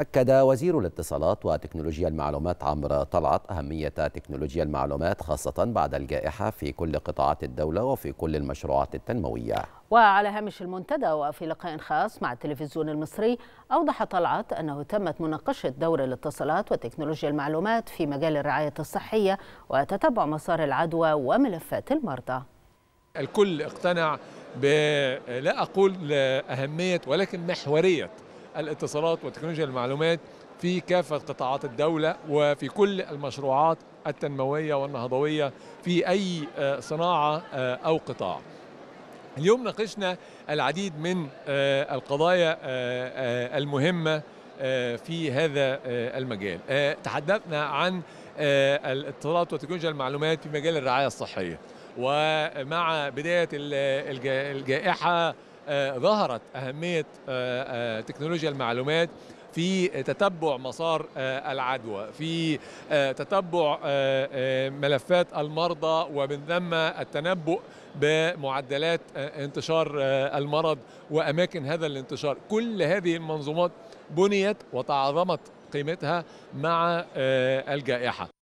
أكد وزير الاتصالات وتكنولوجيا المعلومات عمرو طلعت أهمية تكنولوجيا المعلومات خاصة بعد الجائحة في كل قطاعات الدولة وفي كل المشروعات التنموية وعلى هامش المنتدى وفي لقاء خاص مع التلفزيون المصري أوضح طلعت أنه تمت مناقشة دور الاتصالات وتكنولوجيا المعلومات في مجال الرعاية الصحية وتتبع مسار العدوى وملفات المرضى الكل اقتنع ب... لا أقول أهمية ولكن محورية الاتصالات وتكنولوجيا المعلومات في كافة قطاعات الدولة وفي كل المشروعات التنموية والنهضوية في أي آه، صناعة آه، أو قطاع اليوم ناقشنا العديد من آه، القضايا المهمة في هذا المجال تحدثنا عن الاتصالات وتكنولوجيا المعلومات في مجال الرعاية الصحية ومع بداية الجائحة آه، ظهرت أهمية آه، آه، تكنولوجيا المعلومات في تتبع مسار العدوى في تتبع ملفات المرضى ومن ثم التنبؤ بمعدلات انتشار المرض وأماكن هذا الانتشار كل هذه المنظومات بنيت وتعاظمت قيمتها مع الجائحة